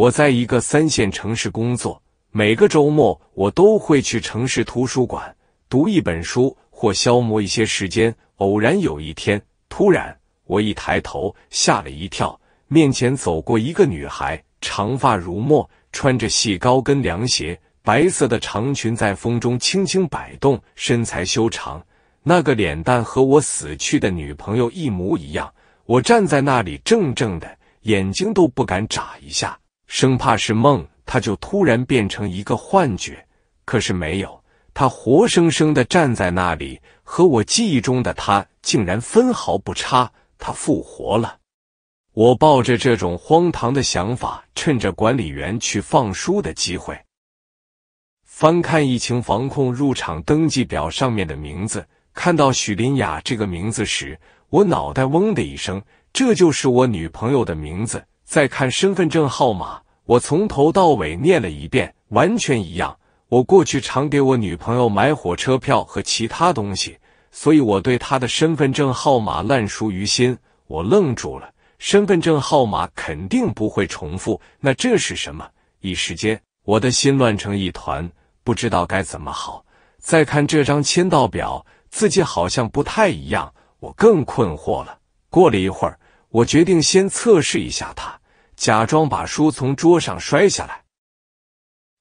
我在一个三线城市工作，每个周末我都会去城市图书馆读一本书或消磨一些时间。偶然有一天，突然我一抬头，吓了一跳，面前走过一个女孩，长发如墨，穿着细高跟凉鞋，白色的长裙在风中轻轻摆动，身材修长。那个脸蛋和我死去的女朋友一模一样。我站在那里怔怔的，眼睛都不敢眨一下。生怕是梦，他就突然变成一个幻觉。可是没有，他活生生的站在那里，和我记忆中的他竟然分毫不差。他复活了。我抱着这种荒唐的想法，趁着管理员去放书的机会，翻看疫情防控入场登记表上面的名字，看到许林雅这个名字时，我脑袋嗡的一声，这就是我女朋友的名字。再看身份证号码，我从头到尾念了一遍，完全一样。我过去常给我女朋友买火车票和其他东西，所以我对她的身份证号码烂熟于心。我愣住了，身份证号码肯定不会重复，那这是什么？一时间，我的心乱成一团，不知道该怎么好。再看这张签到表，自己好像不太一样，我更困惑了。过了一会儿，我决定先测试一下他。假装把书从桌上摔下来，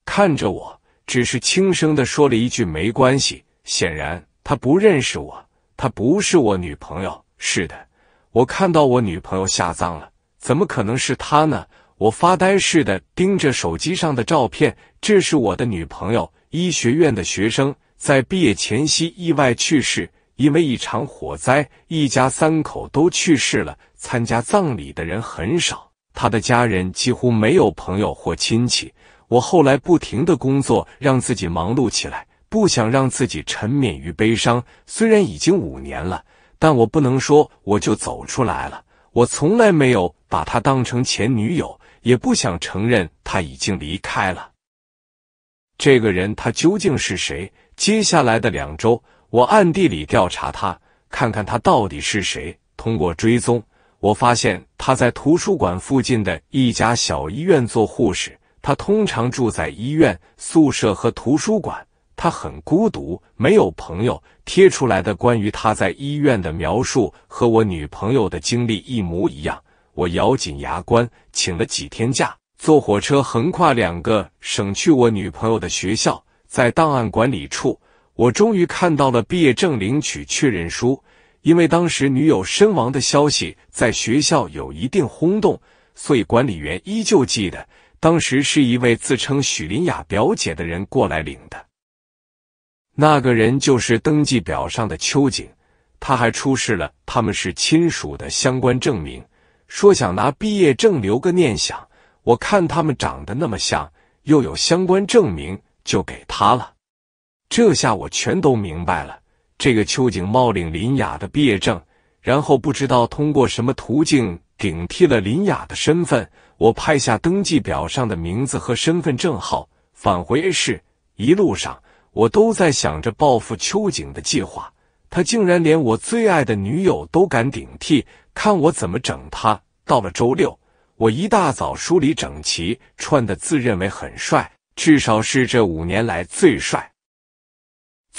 看着我，只是轻声的说了一句：“没关系。”显然他不认识我，他不是我女朋友。是的，我看到我女朋友下葬了，怎么可能是他呢？我发呆似的盯着手机上的照片。这是我的女朋友，医学院的学生，在毕业前夕意外去世，因为一场火灾，一家三口都去世了。参加葬礼的人很少。他的家人几乎没有朋友或亲戚。我后来不停的工作，让自己忙碌起来，不想让自己沉湎于悲伤。虽然已经五年了，但我不能说我就走出来了。我从来没有把她当成前女友，也不想承认她已经离开了。这个人，他究竟是谁？接下来的两周，我暗地里调查他，看看他到底是谁。通过追踪。我发现他在图书馆附近的一家小医院做护士。他通常住在医院宿舍和图书馆。他很孤独，没有朋友。贴出来的关于他在医院的描述和我女朋友的经历一模一样。我咬紧牙关，请了几天假，坐火车横跨两个省去我女朋友的学校。在档案管理处，我终于看到了毕业证领取确认书。因为当时女友身亡的消息在学校有一定轰动，所以管理员依旧记得，当时是一位自称许林雅表姐的人过来领的。那个人就是登记表上的秋景，他还出示了他们是亲属的相关证明，说想拿毕业证留个念想。我看他们长得那么像，又有相关证明，就给他了。这下我全都明白了。这个秋景冒领林雅的毕业证，然后不知道通过什么途径顶替了林雅的身份。我拍下登记表上的名字和身份证号，返回 A 市。一路上，我都在想着报复秋景的计划。他竟然连我最爱的女友都敢顶替，看我怎么整他！到了周六，我一大早梳理整齐，穿的自认为很帅，至少是这五年来最帅。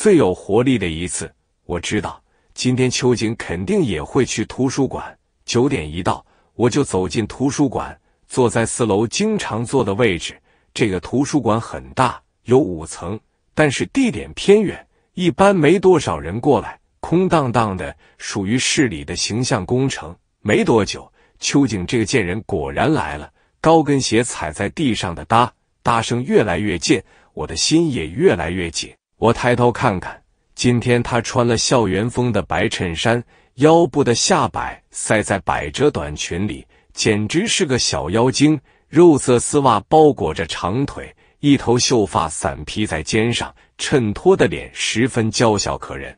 最有活力的一次，我知道今天秋瑾肯定也会去图书馆。九点一到，我就走进图书馆，坐在四楼经常坐的位置。这个图书馆很大，有五层，但是地点偏远，一般没多少人过来，空荡荡的，属于市里的形象工程。没多久，秋瑾这个贱人果然来了，高跟鞋踩在地上的哒哒声越来越近，我的心也越来越紧。我抬头看看，今天她穿了校园风的白衬衫，腰部的下摆塞在百褶短裙里，简直是个小妖精。肉色丝袜包裹着长腿，一头秀发散披在肩上，衬托的脸十分娇小可人。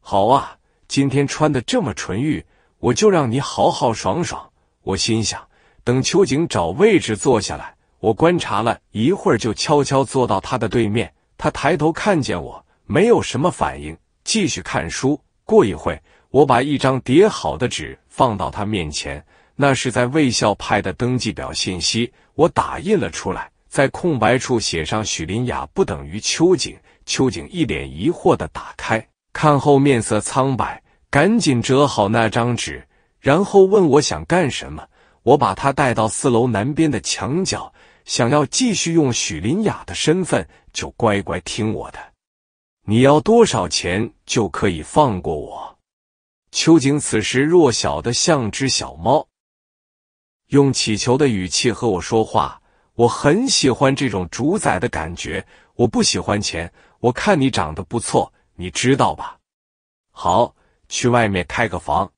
好啊，今天穿的这么纯欲，我就让你好好爽爽。我心想，等秋景找位置坐下来，我观察了一会儿，就悄悄坐到他的对面。他抬头看见我，没有什么反应，继续看书。过一会，我把一张叠好的纸放到他面前，那是在卫校派的登记表信息，我打印了出来，在空白处写上“许林雅不等于秋景”。秋景一脸疑惑的打开看，后面色苍白，赶紧折好那张纸，然后问我想干什么。我把他带到四楼南边的墙角，想要继续用许林雅的身份。就乖乖听我的，你要多少钱就可以放过我。秋景此时弱小的像只小猫，用乞求的语气和我说话。我很喜欢这种主宰的感觉。我不喜欢钱，我看你长得不错，你知道吧？好，去外面开个房。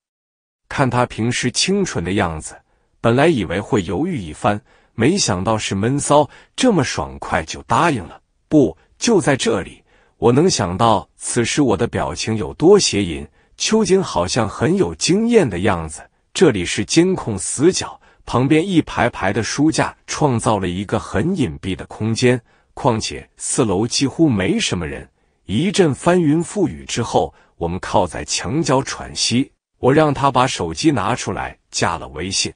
看他平时清纯的样子，本来以为会犹豫一番，没想到是闷骚，这么爽快就答应了。不，就在这里。我能想到，此时我的表情有多邪淫。秋景好像很有经验的样子。这里是监控死角，旁边一排排的书架创造了一个很隐蔽的空间。况且四楼几乎没什么人。一阵翻云覆雨之后，我们靠在墙角喘息。我让他把手机拿出来，加了微信。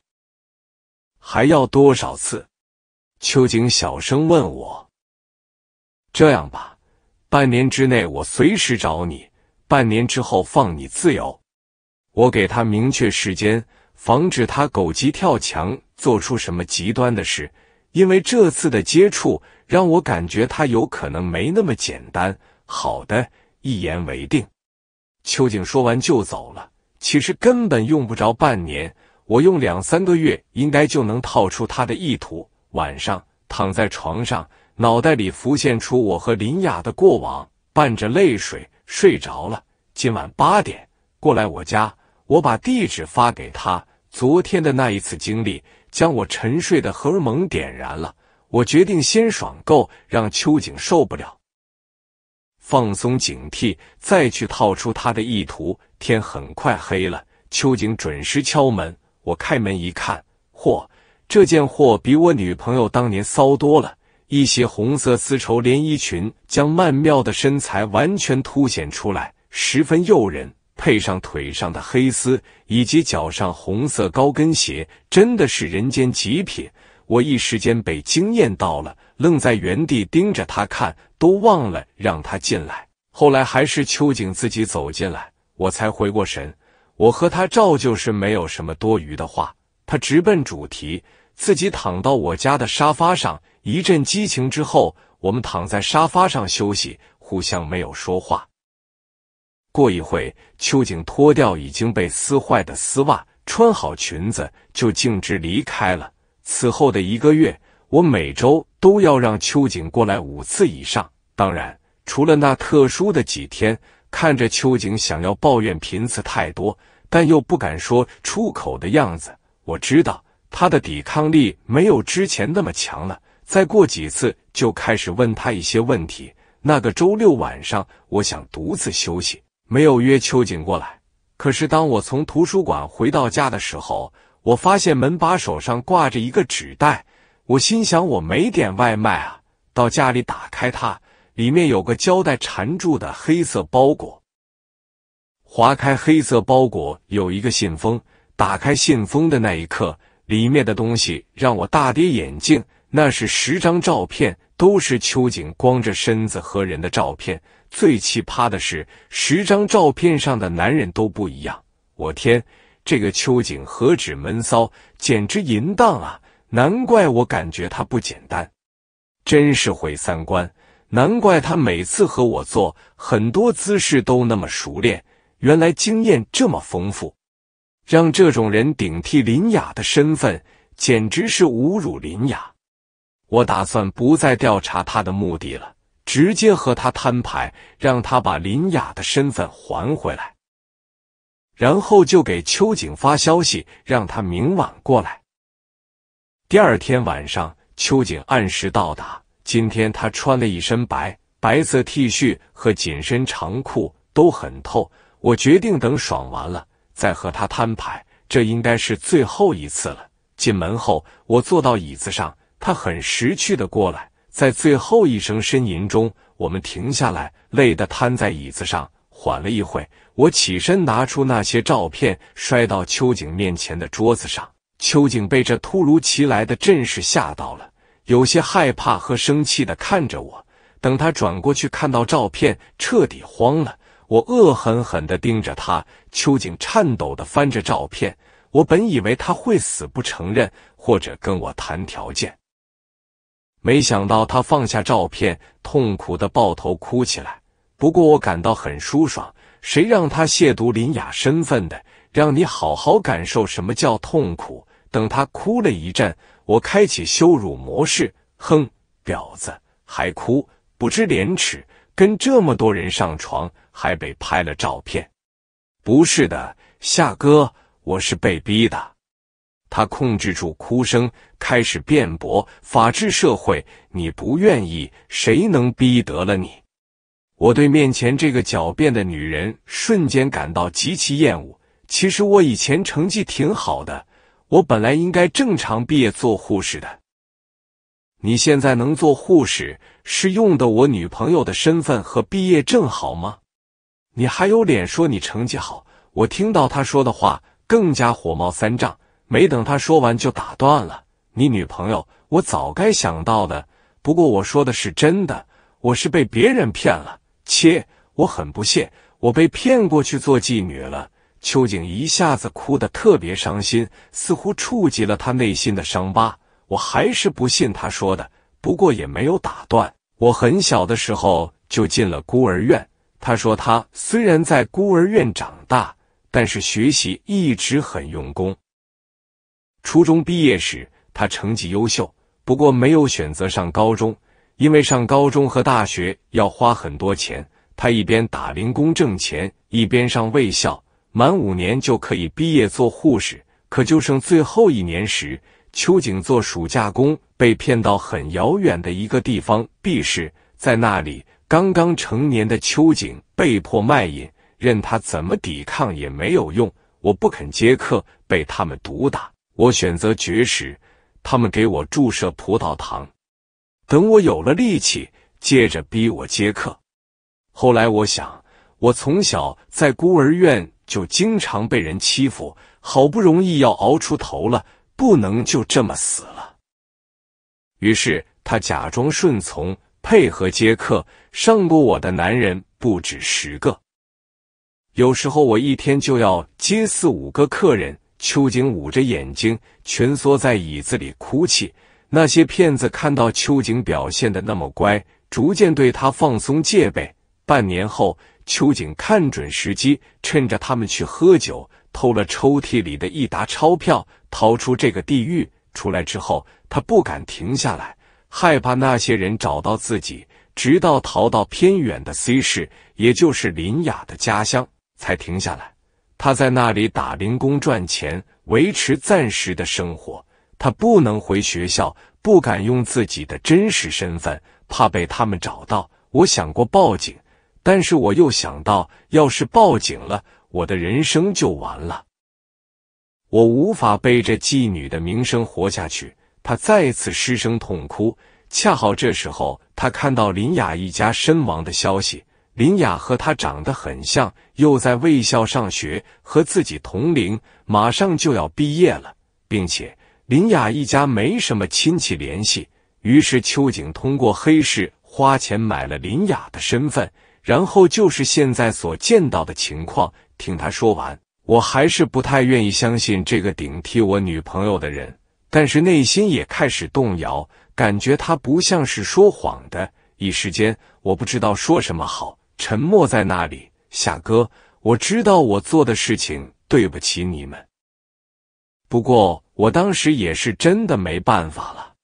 还要多少次？秋景小声问我。这样吧，半年之内我随时找你，半年之后放你自由。我给他明确时间，防止他狗急跳墙做出什么极端的事。因为这次的接触让我感觉他有可能没那么简单。好的，一言为定。秋景说完就走了。其实根本用不着半年，我用两三个月应该就能套出他的意图。晚上躺在床上。脑袋里浮现出我和林雅的过往，伴着泪水睡着了。今晚八点过来我家，我把地址发给他。昨天的那一次经历，将我沉睡的荷尔蒙点燃了。我决定先爽够，让秋景受不了，放松警惕，再去套出他的意图。天很快黑了，秋景准时敲门，我开门一看，嚯，这件货比我女朋友当年骚多了。一袭红色丝绸连衣裙将曼妙的身材完全凸显出来，十分诱人。配上腿上的黑丝以及脚上红色高跟鞋，真的是人间极品。我一时间被惊艳到了，愣在原地盯着他看，都忘了让他进来。后来还是秋景自己走进来，我才回过神。我和他照旧是没有什么多余的话，他直奔主题，自己躺到我家的沙发上。一阵激情之后，我们躺在沙发上休息，互相没有说话。过一会，秋景脱掉已经被撕坏的丝袜，穿好裙子就径直离开了。此后的一个月，我每周都要让秋景过来五次以上，当然除了那特殊的几天。看着秋景想要抱怨频次太多，但又不敢说出口的样子，我知道他的抵抗力没有之前那么强了。再过几次就开始问他一些问题。那个周六晚上，我想独自休息，没有约秋瑾过来。可是当我从图书馆回到家的时候，我发现门把手上挂着一个纸袋。我心想我没点外卖啊。到家里打开它，里面有个胶带缠住的黑色包裹。划开黑色包裹，有一个信封。打开信封的那一刻，里面的东西让我大跌眼镜。那是十张照片，都是秋景光着身子和人的照片。最奇葩的是，十张照片上的男人都不一样。我天，这个秋景何止闷骚，简直淫荡啊！难怪我感觉他不简单，真是毁三观。难怪他每次和我做很多姿势都那么熟练，原来经验这么丰富。让这种人顶替林雅的身份，简直是侮辱林雅。我打算不再调查他的目的了，直接和他摊牌，让他把林雅的身份还回来，然后就给秋景发消息，让他明晚过来。第二天晚上，秋景按时到达。今天他穿了一身白，白色 T 恤和紧身长裤都很透。我决定等爽完了再和他摊牌，这应该是最后一次了。进门后，我坐到椅子上。他很识趣的过来，在最后一声呻吟中，我们停下来，累得瘫在椅子上，缓了一会。我起身拿出那些照片，摔到秋景面前的桌子上。秋景被这突如其来的阵势吓到了，有些害怕和生气的看着我。等他转过去看到照片，彻底慌了。我恶狠狠的盯着他，秋景颤抖的翻着照片。我本以为他会死不承认，或者跟我谈条件。没想到他放下照片，痛苦的抱头哭起来。不过我感到很舒爽，谁让他亵渎林雅身份的？让你好好感受什么叫痛苦。等他哭了一阵，我开启羞辱模式。哼，婊子还哭，不知廉耻，跟这么多人上床，还被拍了照片。不是的，夏哥，我是被逼的。他控制住哭声，开始辩驳：“法治社会，你不愿意，谁能逼得了你？”我对面前这个狡辩的女人瞬间感到极其厌恶。其实我以前成绩挺好的，我本来应该正常毕业做护士的。你现在能做护士，是用的我女朋友的身份和毕业证好吗？你还有脸说你成绩好？我听到他说的话，更加火冒三丈。没等他说完就打断了。你女朋友，我早该想到的。不过我说的是真的，我是被别人骗了。切，我很不屑，我被骗过去做妓女了。秋景一下子哭得特别伤心，似乎触及了他内心的伤疤。我还是不信他说的，不过也没有打断。我很小的时候就进了孤儿院。他说他虽然在孤儿院长大，但是学习一直很用功。初中毕业时，他成绩优秀，不过没有选择上高中，因为上高中和大学要花很多钱。他一边打零工挣钱，一边上卫校，满五年就可以毕业做护士。可就剩最后一年时，秋瑾做暑假工被骗到很遥远的一个地方避世，在那里，刚刚成年的秋瑾被迫卖淫，任他怎么抵抗也没有用。我不肯接客，被他们毒打。我选择绝食，他们给我注射葡萄糖，等我有了力气，接着逼我接客。后来我想，我从小在孤儿院就经常被人欺负，好不容易要熬出头了，不能就这么死了。于是他假装顺从，配合接客。上过我的男人不止十个，有时候我一天就要接四五个客人。秋瑾捂着眼睛，蜷缩在椅子里哭泣。那些骗子看到秋瑾表现的那么乖，逐渐对他放松戒备。半年后，秋瑾看准时机，趁着他们去喝酒，偷了抽屉里的一沓钞票，逃出这个地狱。出来之后，他不敢停下来，害怕那些人找到自己，直到逃到偏远的 C 市，也就是林雅的家乡，才停下来。他在那里打零工赚钱，维持暂时的生活。他不能回学校，不敢用自己的真实身份，怕被他们找到。我想过报警，但是我又想到，要是报警了，我的人生就完了。我无法背着妓女的名声活下去。他再次失声痛哭。恰好这时候，他看到林雅一家身亡的消息。林雅和他长得很像，又在卫校上学，和自己同龄，马上就要毕业了，并且林雅一家没什么亲戚联系。于是秋景通过黑市花钱买了林雅的身份，然后就是现在所见到的情况。听他说完，我还是不太愿意相信这个顶替我女朋友的人，但是内心也开始动摇，感觉他不像是说谎的。一时间我不知道说什么好。沉默在那里，夏哥，我知道我做的事情对不起你们，不过我当时也是真的没办法了。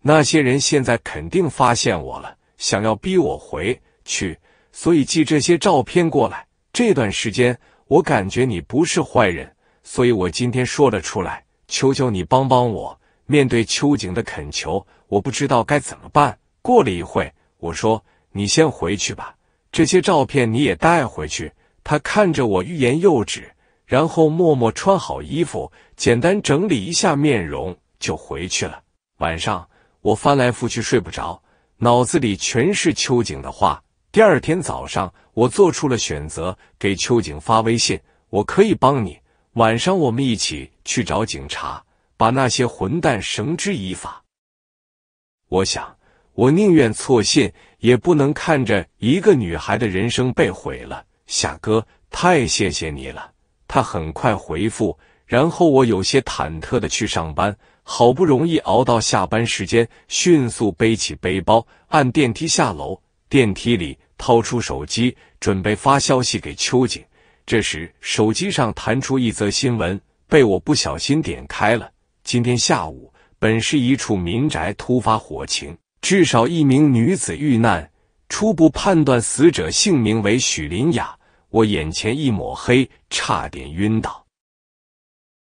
那些人现在肯定发现我了，想要逼我回去，所以寄这些照片过来。这段时间我感觉你不是坏人，所以我今天说了出来，求求你帮帮我。面对秋景的恳求，我不知道该怎么办。过了一会，我说：“你先回去吧。”这些照片你也带回去。他看着我，欲言又止，然后默默穿好衣服，简单整理一下面容，就回去了。晚上我翻来覆去睡不着，脑子里全是秋景的话。第二天早上，我做出了选择，给秋景发微信：“我可以帮你，晚上我们一起去找警察，把那些混蛋绳之以法。”我想，我宁愿错信。也不能看着一个女孩的人生被毁了，夏哥，太谢谢你了。他很快回复，然后我有些忐忑的去上班。好不容易熬到下班时间，迅速背起背包，按电梯下楼。电梯里掏出手机，准备发消息给秋瑾。这时，手机上弹出一则新闻，被我不小心点开了。今天下午，本市一处民宅突发火情。至少一名女子遇难，初步判断死者姓名为许林雅。我眼前一抹黑，差点晕倒。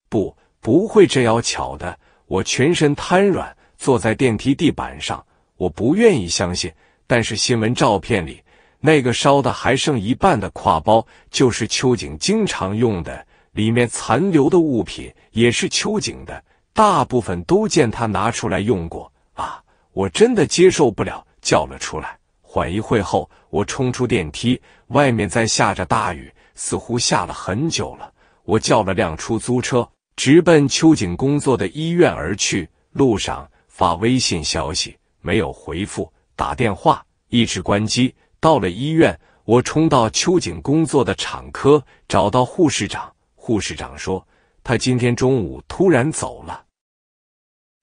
不，不会这要巧的。我全身瘫软，坐在电梯地板上。我不愿意相信，但是新闻照片里那个烧的还剩一半的挎包，就是秋景经常用的，里面残留的物品也是秋景的，大部分都见他拿出来用过。我真的接受不了，叫了出来。缓一会后，我冲出电梯，外面在下着大雨，似乎下了很久了。我叫了辆出租车，直奔秋瑾工作的医院而去。路上发微信消息，没有回复；打电话，一直关机。到了医院，我冲到秋瑾工作的产科，找到护士长。护士长说，他今天中午突然走了，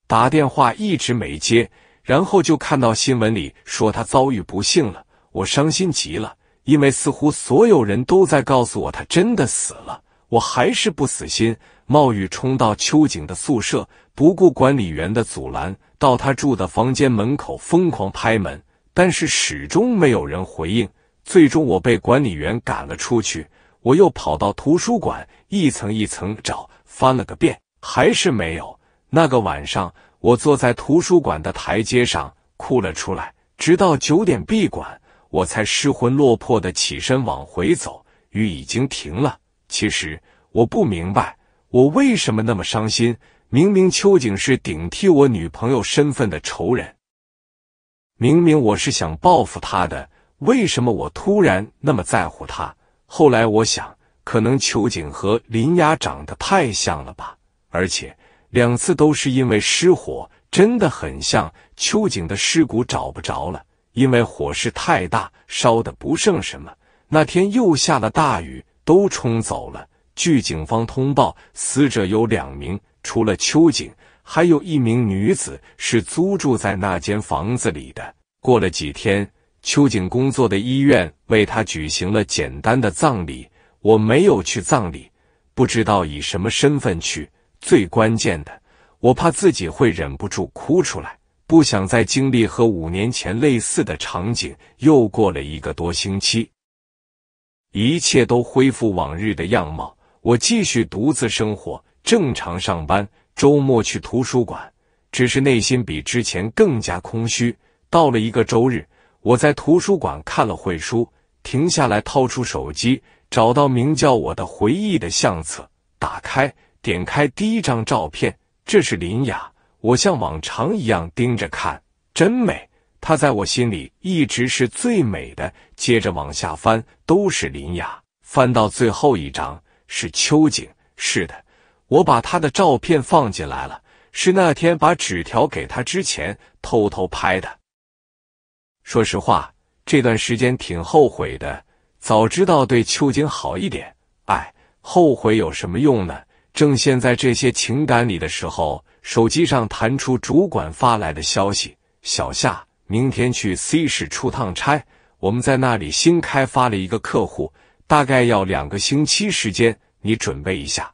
打电话一直没接。然后就看到新闻里说他遭遇不幸了，我伤心极了，因为似乎所有人都在告诉我他真的死了。我还是不死心，冒雨冲到秋景的宿舍，不顾管理员的阻拦，到他住的房间门口疯狂拍门，但是始终没有人回应。最终我被管理员赶了出去。我又跑到图书馆，一层一层找，翻了个遍，还是没有。那个晚上。我坐在图书馆的台阶上哭了出来，直到九点闭馆，我才失魂落魄的起身往回走。雨已经停了。其实我不明白，我为什么那么伤心。明明秋景是顶替我女朋友身份的仇人，明明我是想报复他的，为什么我突然那么在乎他？后来我想，可能秋景和林雅长得太像了吧，而且。两次都是因为失火，真的很像。秋瑾的尸骨找不着了，因为火势太大，烧的不剩什么。那天又下了大雨，都冲走了。据警方通报，死者有两名，除了秋瑾，还有一名女子是租住在那间房子里的。过了几天，秋瑾工作的医院为他举行了简单的葬礼，我没有去葬礼，不知道以什么身份去。最关键的，我怕自己会忍不住哭出来，不想再经历和五年前类似的场景。又过了一个多星期，一切都恢复往日的样貌，我继续独自生活，正常上班，周末去图书馆。只是内心比之前更加空虚。到了一个周日，我在图书馆看了会书，停下来，掏出手机，找到名叫《我的回忆》的相册，打开。点开第一张照片，这是林雅。我像往常一样盯着看，真美。她在我心里一直是最美的。接着往下翻，都是林雅。翻到最后一张，是秋景。是的，我把她的照片放进来了，是那天把纸条给她之前偷偷拍的。说实话，这段时间挺后悔的，早知道对秋景好一点。哎，后悔有什么用呢？正陷在这些情感里的时候，手机上弹出主管发来的消息：“小夏，明天去 C 市出趟差，我们在那里新开发了一个客户，大概要两个星期时间，你准备一下。”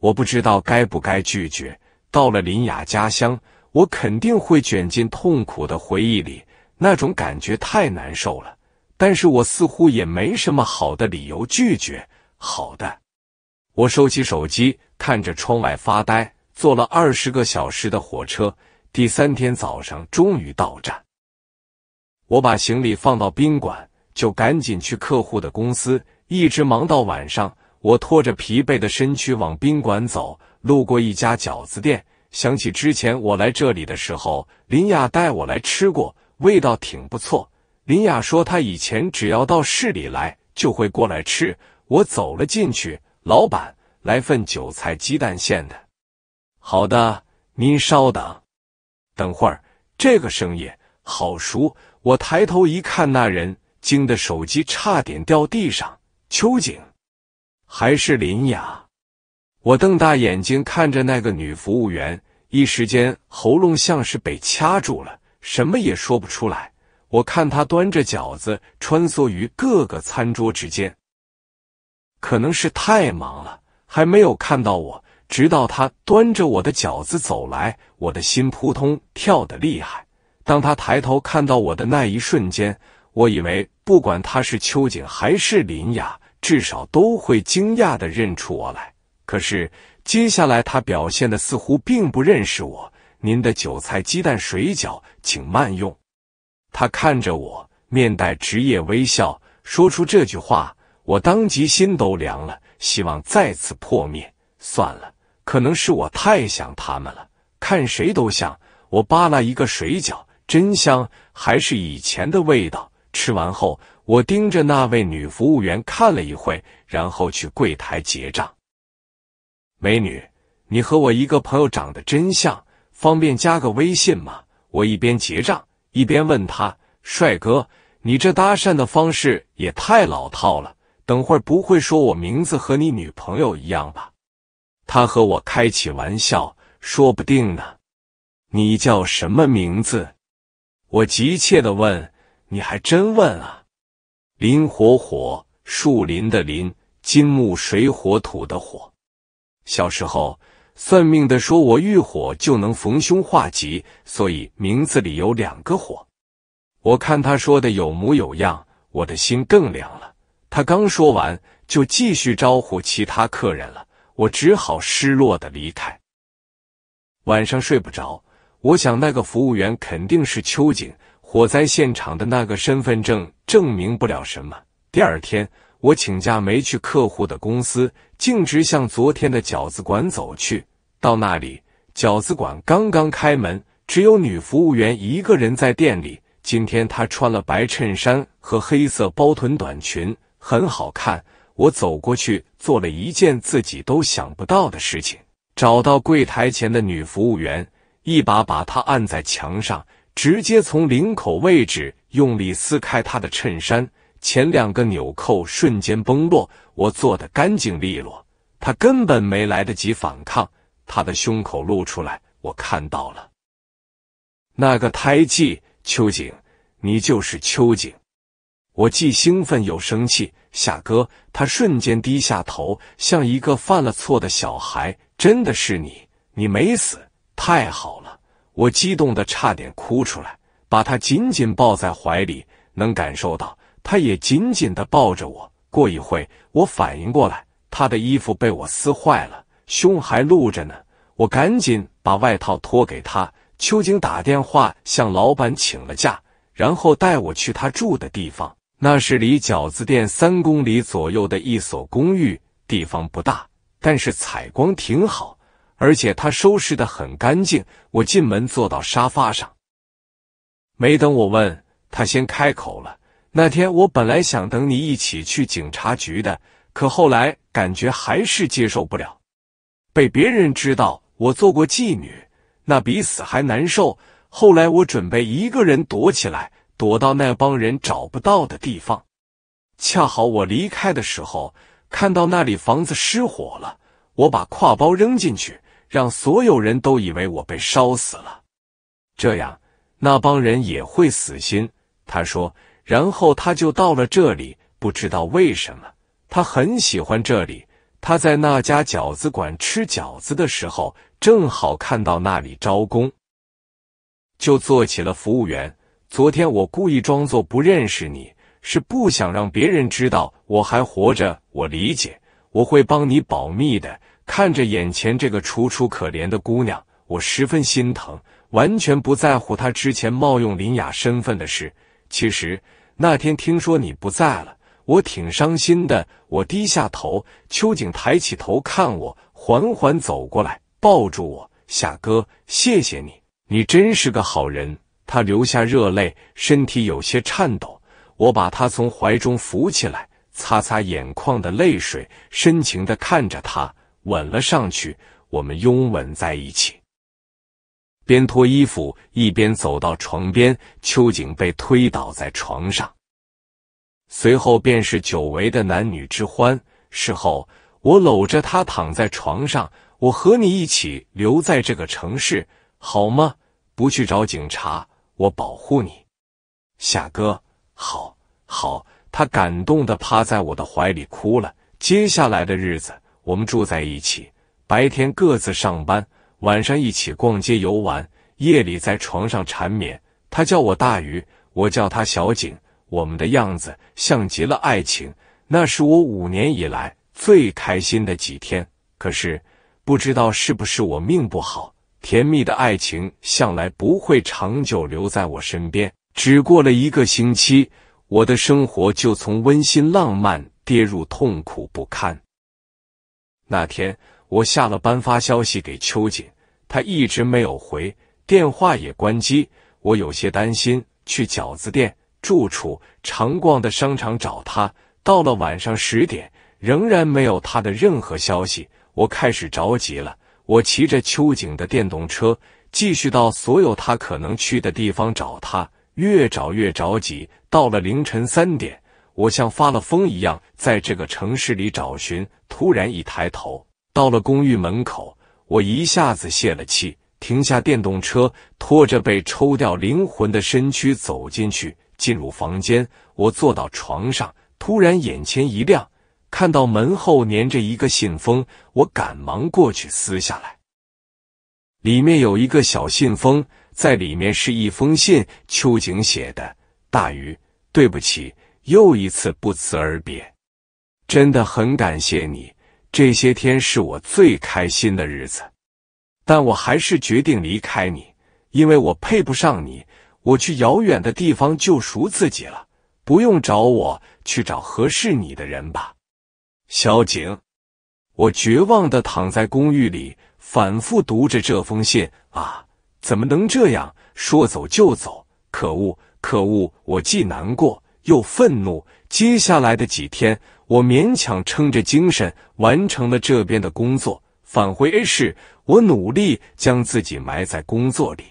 我不知道该不该拒绝。到了林雅家乡，我肯定会卷进痛苦的回忆里，那种感觉太难受了。但是我似乎也没什么好的理由拒绝。好的。我收起手机，看着窗外发呆。坐了二十个小时的火车，第三天早上终于到站。我把行李放到宾馆，就赶紧去客户的公司，一直忙到晚上。我拖着疲惫的身躯往宾馆走，路过一家饺子店，想起之前我来这里的时候，林雅带我来吃过，味道挺不错。林雅说她以前只要到市里来，就会过来吃。我走了进去。老板，来份韭菜鸡蛋馅的。好的，您稍等。等会儿，这个声音好熟，我抬头一看，那人惊得手机差点掉地上。秋景还是林雅？我瞪大眼睛看着那个女服务员，一时间喉咙像是被掐住了，什么也说不出来。我看她端着饺子穿梭于各个餐桌之间。可能是太忙了，还没有看到我。直到他端着我的饺子走来，我的心扑通跳得厉害。当他抬头看到我的那一瞬间，我以为不管他是秋瑾还是林雅，至少都会惊讶的认出我来。可是接下来他表现的似乎并不认识我。您的韭菜鸡蛋水饺，请慢用。他看着我，面带职业微笑，说出这句话。我当即心都凉了，希望再次破灭。算了，可能是我太想他们了，看谁都像。我扒拉一个水饺，真香，还是以前的味道。吃完后，我盯着那位女服务员看了一会，然后去柜台结账。美女，你和我一个朋友长得真像，方便加个微信吗？我一边结账一边问他：“帅哥，你这搭讪的方式也太老套了。”等会儿不会说我名字和你女朋友一样吧？他和我开起玩笑，说不定呢。你叫什么名字？我急切的问。你还真问啊？林火火，树林的林，金木水火土的火。小时候算命的说我遇火就能逢凶化吉，所以名字里有两个火。我看他说的有模有样，我的心更凉了。他刚说完，就继续招呼其他客人了。我只好失落的离开。晚上睡不着，我想那个服务员肯定是秋瑾。火灾现场的那个身份证证明不了什么。第二天，我请假没去客户的公司，径直向昨天的饺子馆走去。到那里，饺子馆刚刚开门，只有女服务员一个人在店里。今天她穿了白衬衫和黑色包臀短裙。很好看，我走过去做了一件自己都想不到的事情，找到柜台前的女服务员，一把把她按在墙上，直接从领口位置用力撕开她的衬衫，前两个纽扣瞬间崩落，我做的干净利落，她根本没来得及反抗，她的胸口露出来，我看到了那个胎记，秋瑾，你就是秋瑾。我既兴奋又生气，夏哥，他瞬间低下头，像一个犯了错的小孩。真的是你，你没死，太好了！我激动的差点哭出来，把他紧紧抱在怀里，能感受到他也紧紧的抱着我。过一会，我反应过来，他的衣服被我撕坏了，胸还露着呢。我赶紧把外套脱给他。秋景打电话向老板请了假，然后带我去他住的地方。那是离饺子店三公里左右的一所公寓，地方不大，但是采光挺好，而且他收拾的很干净。我进门坐到沙发上，没等我问他，先开口了。那天我本来想等你一起去警察局的，可后来感觉还是接受不了，被别人知道我做过妓女，那比死还难受。后来我准备一个人躲起来。躲到那帮人找不到的地方。恰好我离开的时候，看到那里房子失火了。我把挎包扔进去，让所有人都以为我被烧死了。这样，那帮人也会死心。他说。然后他就到了这里。不知道为什么，他很喜欢这里。他在那家饺子馆吃饺子的时候，正好看到那里招工，就做起了服务员。昨天我故意装作不认识你，是不想让别人知道我还活着。我理解，我会帮你保密的。看着眼前这个楚楚可怜的姑娘，我十分心疼，完全不在乎她之前冒用林雅身份的事。其实那天听说你不在了，我挺伤心的。我低下头，秋景抬起头看我，缓缓走过来，抱住我。夏哥，谢谢你，你真是个好人。他流下热泪，身体有些颤抖。我把他从怀中扶起来，擦擦眼眶的泪水，深情的看着他，吻了上去。我们拥吻在一起，边脱衣服一边走到床边，秋景被推倒在床上。随后便是久违的男女之欢。事后，我搂着他躺在床上，我和你一起留在这个城市，好吗？不去找警察。我保护你，夏哥，好，好。他感动的趴在我的怀里哭了。接下来的日子，我们住在一起，白天各自上班，晚上一起逛街游玩，夜里在床上缠绵。他叫我大鱼，我叫他小景。我们的样子像极了爱情，那是我五年以来最开心的几天。可是，不知道是不是我命不好。甜蜜的爱情向来不会长久留在我身边。只过了一个星期，我的生活就从温馨浪漫跌入痛苦不堪。那天我下了班，发消息给秋瑾，他一直没有回，电话也关机。我有些担心，去饺子店、住处、常逛的商场找他。到了晚上十点，仍然没有他的任何消息，我开始着急了。我骑着秋景的电动车，继续到所有他可能去的地方找他，越找越着急。到了凌晨三点，我像发了疯一样在这个城市里找寻。突然一抬头，到了公寓门口，我一下子泄了气，停下电动车，拖着被抽掉灵魂的身躯走进去。进入房间，我坐到床上，突然眼前一亮。看到门后粘着一个信封，我赶忙过去撕下来。里面有一个小信封，在里面是一封信，秋景写的：“大鱼，对不起，又一次不辞而别。真的很感谢你，这些天是我最开心的日子。但我还是决定离开你，因为我配不上你。我去遥远的地方救赎自己了，不用找我，去找合适你的人吧。”小景，我绝望的躺在公寓里，反复读着这封信啊！怎么能这样，说走就走？可恶，可恶！我既难过又愤怒。接下来的几天，我勉强撑着精神完成了这边的工作，返回 A 市。我努力将自己埋在工作里，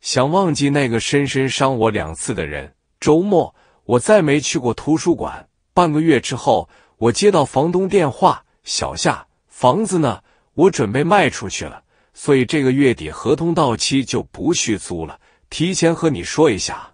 想忘记那个深深伤我两次的人。周末，我再没去过图书馆。半个月之后。我接到房东电话，小夏，房子呢？我准备卖出去了，所以这个月底合同到期就不续租了，提前和你说一下。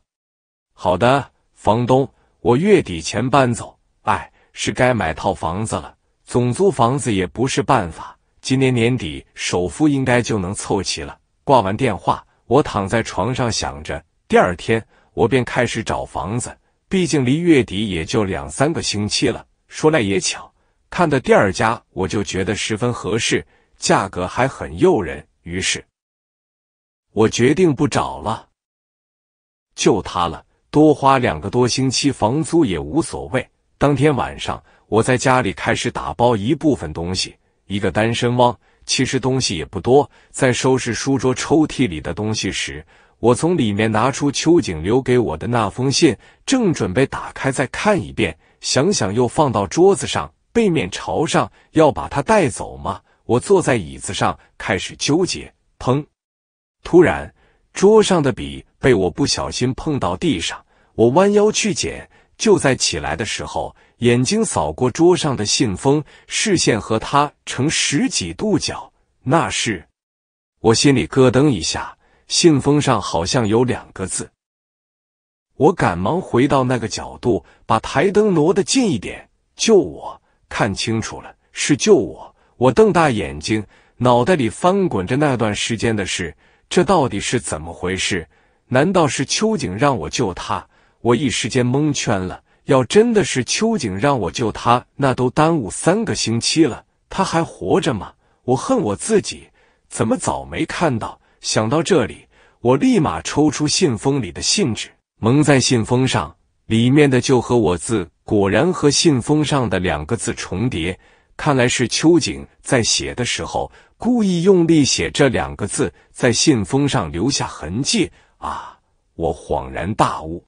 好的，房东，我月底前搬走。哎，是该买套房子了，总租房子也不是办法。今年年底首付应该就能凑齐了。挂完电话，我躺在床上想着，第二天我便开始找房子，毕竟离月底也就两三个星期了。说来也巧，看的第二家我就觉得十分合适，价格还很诱人，于是我决定不找了，就他了。多花两个多星期房租也无所谓。当天晚上，我在家里开始打包一部分东西。一个单身汪，其实东西也不多。在收拾书桌抽屉里的东西时，我从里面拿出秋景留给我的那封信，正准备打开再看一遍。想想，又放到桌子上，背面朝上。要把它带走吗？我坐在椅子上，开始纠结。砰！突然，桌上的笔被我不小心碰到地上。我弯腰去捡，就在起来的时候，眼睛扫过桌上的信封，视线和它成十几度角。那是……我心里咯噔一下，信封上好像有两个字。我赶忙回到那个角度，把台灯挪得近一点，救我！看清楚了，是救我！我瞪大眼睛，脑袋里翻滚着那段时间的事，这到底是怎么回事？难道是秋景让我救他？我一时间蒙圈了。要真的是秋景让我救他，那都耽误三个星期了，他还活着吗？我恨我自己，怎么早没看到？想到这里，我立马抽出信封里的信纸。蒙在信封上，里面的就和我字果然和信封上的两个字重叠，看来是秋瑾在写的时候故意用力写这两个字，在信封上留下痕迹啊！我恍然大悟，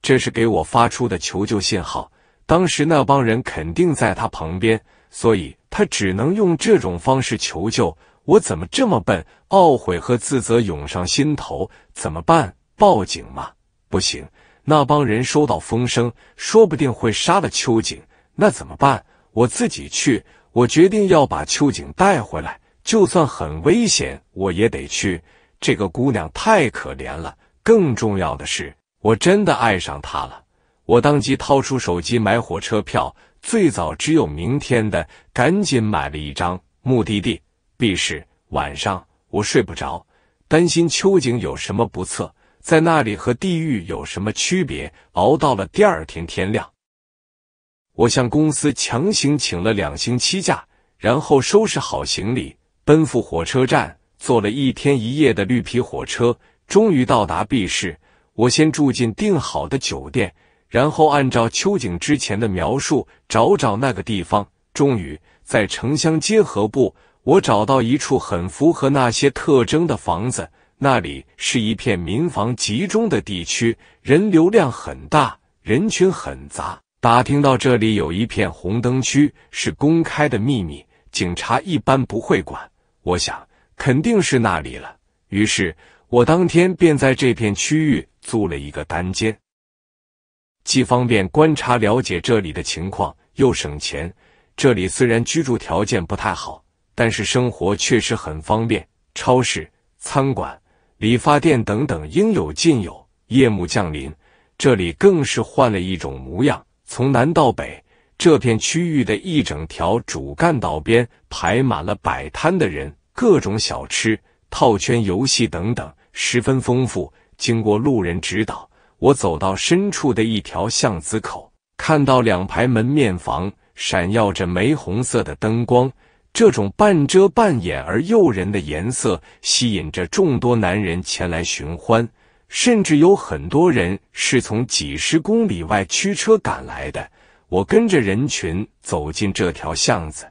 这是给我发出的求救信号。当时那帮人肯定在他旁边，所以他只能用这种方式求救。我怎么这么笨？懊悔和自责涌上心头，怎么办？报警吗？不行，那帮人收到风声，说不定会杀了秋景。那怎么办？我自己去。我决定要把秋景带回来，就算很危险，我也得去。这个姑娘太可怜了，更重要的是，我真的爱上她了。我当即掏出手机买火车票，最早只有明天的，赶紧买了一张，目的地 B 市。晚上我睡不着，担心秋景有什么不测。在那里和地狱有什么区别？熬到了第二天天亮，我向公司强行请了两星期假，然后收拾好行李，奔赴火车站，坐了一天一夜的绿皮火车，终于到达 B 市。我先住进订好的酒店，然后按照秋景之前的描述找找那个地方。终于在城乡结合部，我找到一处很符合那些特征的房子。那里是一片民房集中的地区，人流量很大，人群很杂。打听到这里有一片红灯区，是公开的秘密，警察一般不会管。我想肯定是那里了，于是我当天便在这片区域租了一个单间，既方便观察了解这里的情况，又省钱。这里虽然居住条件不太好，但是生活确实很方便，超市、餐馆。理发店等等应有尽有。夜幕降临，这里更是换了一种模样。从南到北，这片区域的一整条主干道边排满了摆摊的人，各种小吃、套圈游戏等等，十分丰富。经过路人指导，我走到深处的一条巷子口，看到两排门面房，闪耀着玫红色的灯光。这种半遮半掩而诱人的颜色，吸引着众多男人前来寻欢，甚至有很多人是从几十公里外驱车赶来的。我跟着人群走进这条巷子，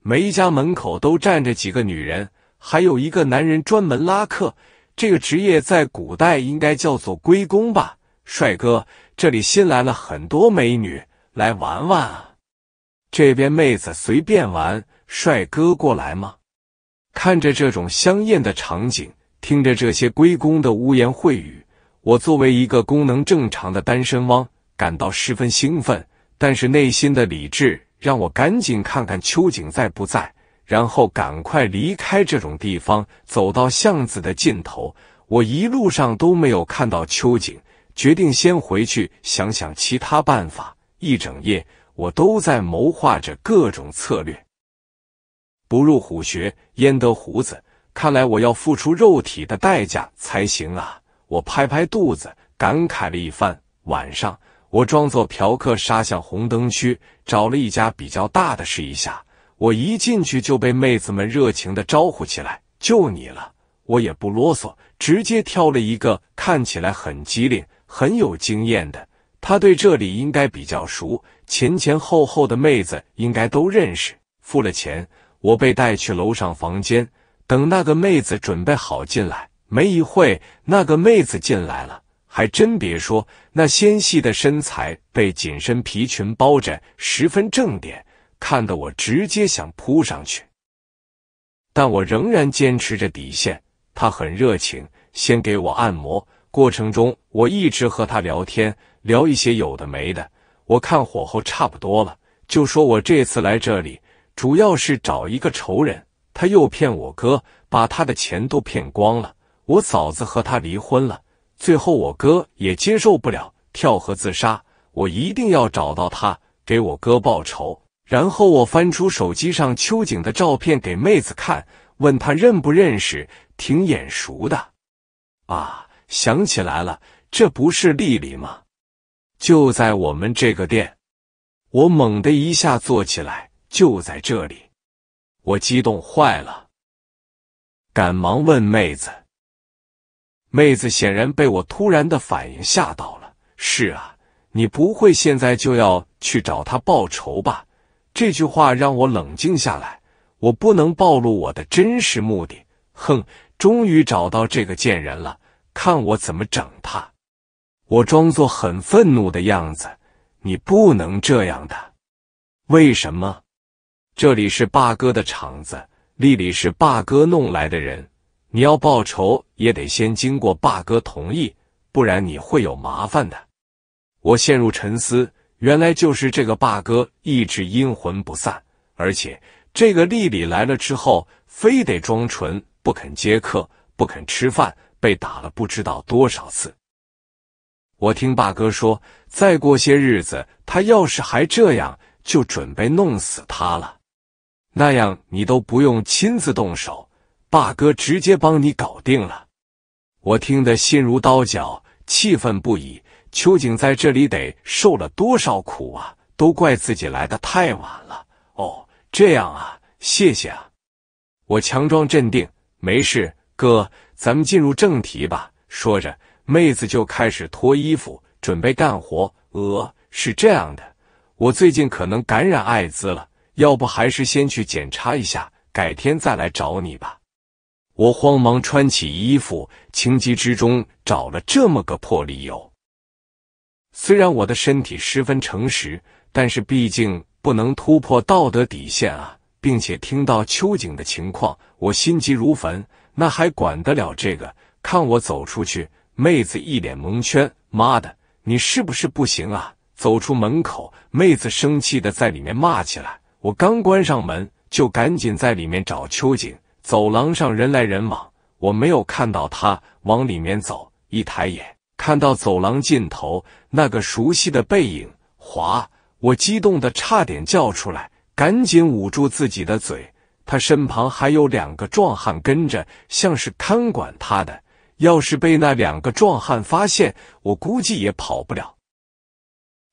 每家门口都站着几个女人，还有一个男人专门拉客。这个职业在古代应该叫做龟公吧？帅哥，这里新来了很多美女，来玩玩啊！这边妹子随便玩，帅哥过来吗？看着这种香艳的场景，听着这些龟公的污言秽语，我作为一个功能正常的单身汪，感到十分兴奋。但是内心的理智让我赶紧看看秋景在不在，然后赶快离开这种地方。走到巷子的尽头，我一路上都没有看到秋景，决定先回去想想其他办法。一整夜。我都在谋划着各种策略，不入虎穴焉得虎子？看来我要付出肉体的代价才行啊！我拍拍肚子，感慨了一番。晚上，我装作嫖客杀向红灯区，找了一家比较大的试一下。我一进去就被妹子们热情的招呼起来，就你了！我也不啰嗦，直接挑了一个看起来很机灵、很有经验的。他对这里应该比较熟，前前后后的妹子应该都认识。付了钱，我被带去楼上房间，等那个妹子准备好进来。没一会，那个妹子进来了，还真别说，那纤细的身材被紧身皮裙包着，十分正点，看得我直接想扑上去，但我仍然坚持着底线。他很热情，先给我按摩，过程中我一直和他聊天。聊一些有的没的，我看火候差不多了，就说：“我这次来这里主要是找一个仇人，他又骗我哥，把他的钱都骗光了。我嫂子和他离婚了，最后我哥也接受不了，跳河自杀。我一定要找到他，给我哥报仇。”然后我翻出手机上秋景的照片给妹子看，问她认不认识，挺眼熟的。啊，想起来了，这不是丽丽吗？就在我们这个店，我猛地一下坐起来，就在这里，我激动坏了，赶忙问妹子。妹子显然被我突然的反应吓到了。是啊，你不会现在就要去找他报仇吧？这句话让我冷静下来。我不能暴露我的真实目的。哼，终于找到这个贱人了，看我怎么整他！我装作很愤怒的样子，你不能这样的。为什么？这里是霸哥的场子，丽丽是霸哥弄来的人，你要报仇也得先经过霸哥同意，不然你会有麻烦的。我陷入沉思，原来就是这个霸哥一直阴魂不散，而且这个丽丽来了之后，非得装纯不肯接客，不肯吃饭，被打了不知道多少次。我听霸哥说，再过些日子，他要是还这样，就准备弄死他了。那样你都不用亲自动手，霸哥直接帮你搞定了。我听得心如刀绞，气愤不已。秋景在这里得受了多少苦啊！都怪自己来的太晚了。哦，这样啊，谢谢啊。我强装镇定，没事，哥，咱们进入正题吧。说着。妹子就开始脱衣服准备干活。呃，是这样的，我最近可能感染艾滋了，要不还是先去检查一下，改天再来找你吧。我慌忙穿起衣服，情急之中找了这么个破理由。虽然我的身体十分诚实，但是毕竟不能突破道德底线啊！并且听到秋景的情况，我心急如焚，那还管得了这个？看我走出去。妹子一脸蒙圈，妈的，你是不是不行啊？走出门口，妹子生气的在里面骂起来。我刚关上门，就赶紧在里面找秋景。走廊上人来人往，我没有看到他。往里面走，一抬眼看到走廊尽头那个熟悉的背影，华！我激动的差点叫出来，赶紧捂住自己的嘴。他身旁还有两个壮汉跟着，像是看管他的。要是被那两个壮汉发现，我估计也跑不了。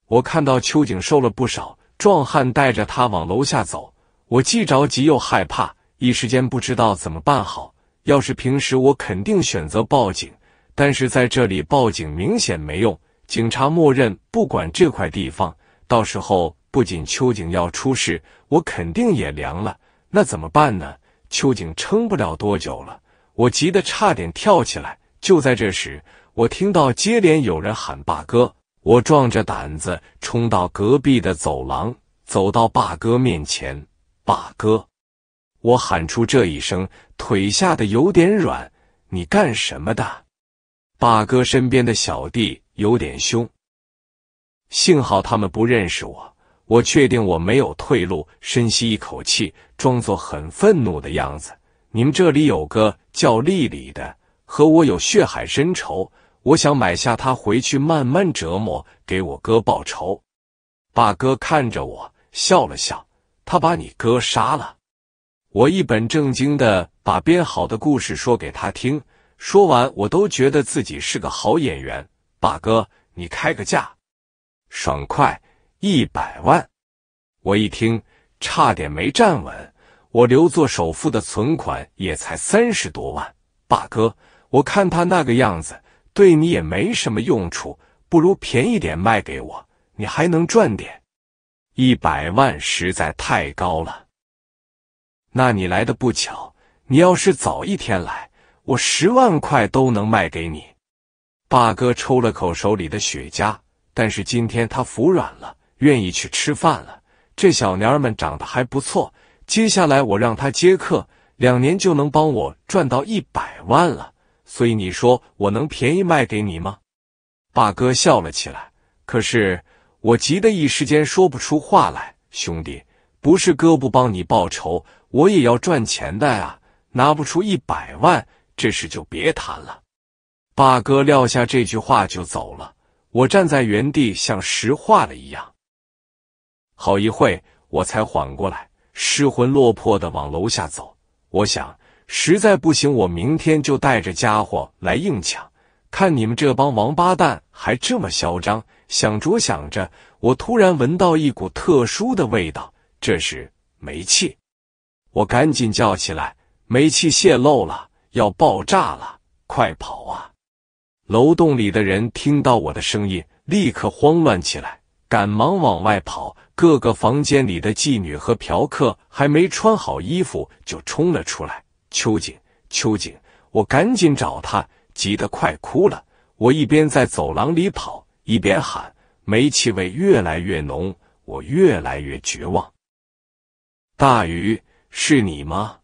我看到秋景瘦了不少，壮汉带着他往楼下走。我既着急又害怕，一时间不知道怎么办好。要是平时，我肯定选择报警，但是在这里报警明显没用，警察默认不管这块地方。到时候不仅秋景要出事，我肯定也凉了。那怎么办呢？秋景撑不了多久了。我急得差点跳起来。就在这时，我听到接连有人喊“霸哥”，我壮着胆子冲到隔壁的走廊，走到霸哥面前。“霸哥！”我喊出这一声，腿吓得有点软。“你干什么的？”霸哥身边的小弟有点凶，幸好他们不认识我，我确定我没有退路，深吸一口气，装作很愤怒的样子。你们这里有个叫丽丽的，和我有血海深仇，我想买下她回去慢慢折磨，给我哥报仇。霸哥看着我笑了笑，他把你哥杀了。我一本正经的把编好的故事说给他听，说完我都觉得自己是个好演员。霸哥，你开个价。爽快，一百万。我一听差点没站稳。我留作首付的存款也才三十多万，霸哥，我看他那个样子，对你也没什么用处，不如便宜点卖给我，你还能赚点。一百万实在太高了。那你来的不巧，你要是早一天来，我十万块都能卖给你。霸哥抽了口手里的雪茄，但是今天他服软了，愿意去吃饭了。这小娘们长得还不错。接下来我让他接客，两年就能帮我赚到一百万了。所以你说我能便宜卖给你吗？霸哥笑了起来，可是我急得一时间说不出话来。兄弟，不是哥不帮你报仇，我也要赚钱的呀。拿不出一百万，这事就别谈了。霸哥撂下这句话就走了。我站在原地，像石化了一样。好一会，我才缓过来。失魂落魄的往楼下走，我想，实在不行，我明天就带着家伙来硬抢，看你们这帮王八蛋还这么嚣张。想着想着，我突然闻到一股特殊的味道，这是煤气！我赶紧叫起来：“煤气泄漏了，要爆炸了，快跑啊！”楼洞里的人听到我的声音，立刻慌乱起来，赶忙往外跑。各个房间里的妓女和嫖客还没穿好衣服，就冲了出来。秋瑾，秋瑾，我赶紧找他，急得快哭了。我一边在走廊里跑，一边喊。煤气味越来越浓，我越来越绝望。大鱼，是你吗？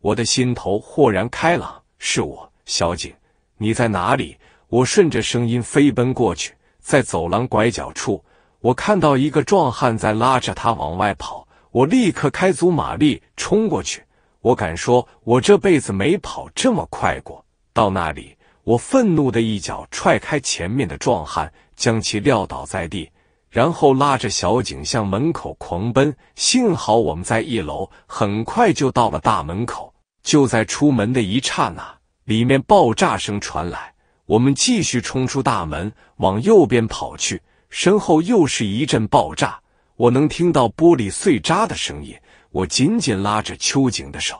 我的心头豁然开朗，是我，小景，你在哪里？我顺着声音飞奔过去，在走廊拐角处。我看到一个壮汉在拉着他往外跑，我立刻开足马力冲过去。我敢说，我这辈子没跑这么快过。到那里，我愤怒的一脚踹开前面的壮汉，将其撂倒在地，然后拉着小景向门口狂奔。幸好我们在一楼，很快就到了大门口。就在出门的一刹那，里面爆炸声传来，我们继续冲出大门，往右边跑去。身后又是一阵爆炸，我能听到玻璃碎渣的声音。我紧紧拉着秋景的手，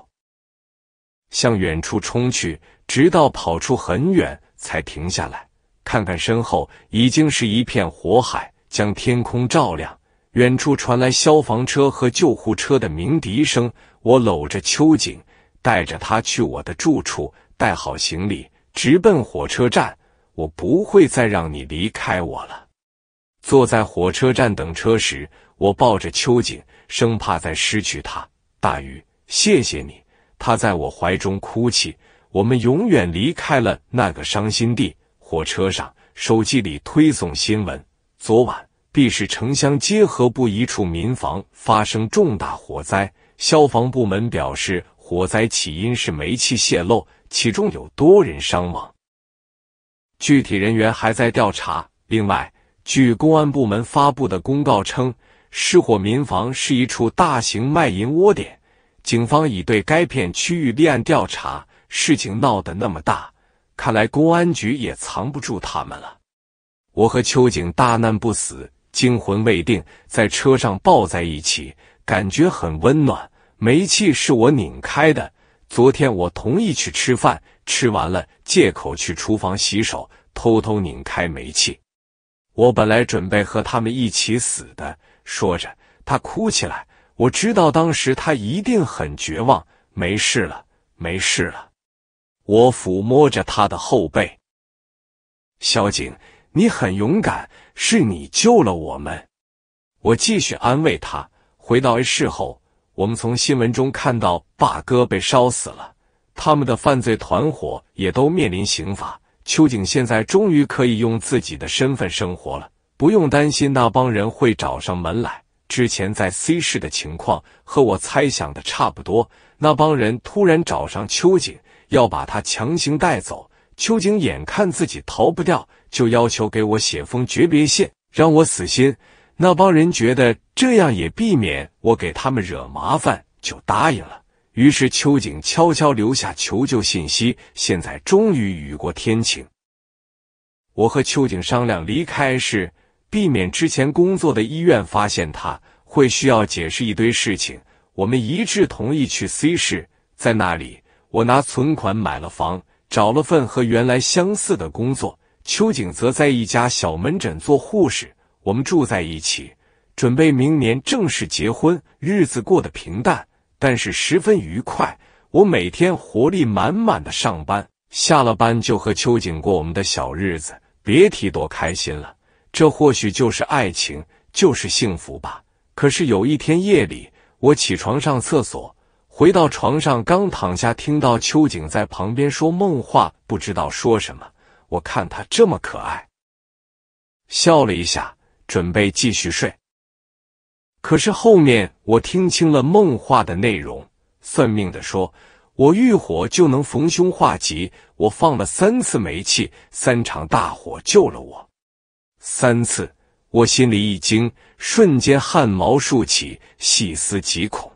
向远处冲去，直到跑出很远才停下来，看看身后已经是一片火海，将天空照亮。远处传来消防车和救护车的鸣笛声。我搂着秋景，带着他去我的住处，带好行李，直奔火车站。我不会再让你离开我了。坐在火车站等车时，我抱着秋瑾，生怕再失去他。大鱼，谢谢你。他在我怀中哭泣。我们永远离开了那个伤心地。火车上，手机里推送新闻：昨晚，B 市城乡结合部一处民房发生重大火灾，消防部门表示火灾起因是煤气泄漏，其中有多人伤亡，具体人员还在调查。另外。据公安部门发布的公告称，失火民房是一处大型卖淫窝点，警方已对该片区域立案调查。事情闹得那么大，看来公安局也藏不住他们了。我和秋景大难不死，惊魂未定，在车上抱在一起，感觉很温暖。煤气是我拧开的。昨天我同意去吃饭，吃完了，借口去厨房洗手，偷偷拧开煤气。我本来准备和他们一起死的，说着他哭起来。我知道当时他一定很绝望。没事了，没事了。我抚摸着他的后背。小景，你很勇敢，是你救了我们。我继续安慰他。回到 A 市后，我们从新闻中看到霸哥被烧死了，他们的犯罪团伙也都面临刑罚。秋瑾现在终于可以用自己的身份生活了，不用担心那帮人会找上门来。之前在 C 市的情况和我猜想的差不多，那帮人突然找上秋瑾，要把他强行带走。秋瑾眼看自己逃不掉，就要求给我写封诀别信，让我死心。那帮人觉得这样也避免我给他们惹麻烦，就答应了。于是秋瑾悄悄留下求救信息。现在终于雨过天晴。我和秋瑾商量离开是避免之前工作的医院发现他，会需要解释一堆事情。我们一致同意去 C 市，在那里我拿存款买了房，找了份和原来相似的工作。秋瑾则在一家小门诊做护士。我们住在一起，准备明年正式结婚。日子过得平淡。但是十分愉快，我每天活力满满的上班，下了班就和秋瑾过我们的小日子，别提多开心了。这或许就是爱情，就是幸福吧。可是有一天夜里，我起床上厕所，回到床上刚躺下，听到秋瑾在旁边说梦话，不知道说什么。我看他这么可爱，笑了一下，准备继续睡。可是后面我听清了梦话的内容，算命的说：“我遇火就能逢凶化吉，我放了三次煤气，三场大火救了我。”三次，我心里一惊，瞬间汗毛竖起，细思极恐。